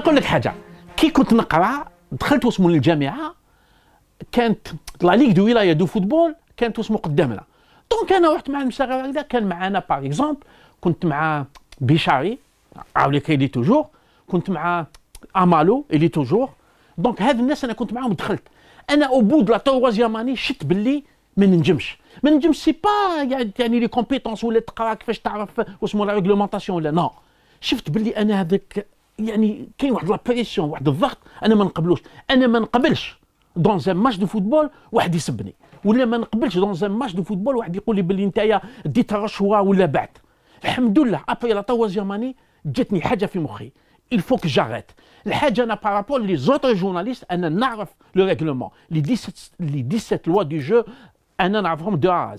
نقول لك حاجه كي كنت نقرا دخلت واسمو للجامعه كانت لا ليغ دو ولايه دو فوتبول كانت واسمو قدامنا دونك انا رحت مع المشتغل هكذا كان معنا باغ اكزومبل كنت مع بيشاري لي كيلي توجور كنت مع امالو اللي توجور دونك هاد الناس انا كنت معاهم دخلت انا او بو لا توازيام اني شفت باللي ما ننجمش ما ننجمش سي با يعني لي يعني كومبيتونس ولا تقرا كيفاش تعرف واسمو لا ريغلومونطاسيون ولا نو شفت باللي انا هذاك يعني كاين واحد لابريسيون واحد الضغط انا ما نقبلوش انا ما نقبلش دون زان ماتش دو فوتبول واحد يسبني ولا ما نقبلش دون زان ماتش دو فوتبول واحد يقول لي باللي نتايا ديت رشوه ولا بعت الحمد لله ابري لا توازيام اني جاتني حاجه في مخي il faut que j'arrête. الحاجة أنا بارابول لي زوتر جورناليست أنا نعرف لو ريغلومون لي 17 لي 17 لوا دو جو أنا نعرفهم دو أ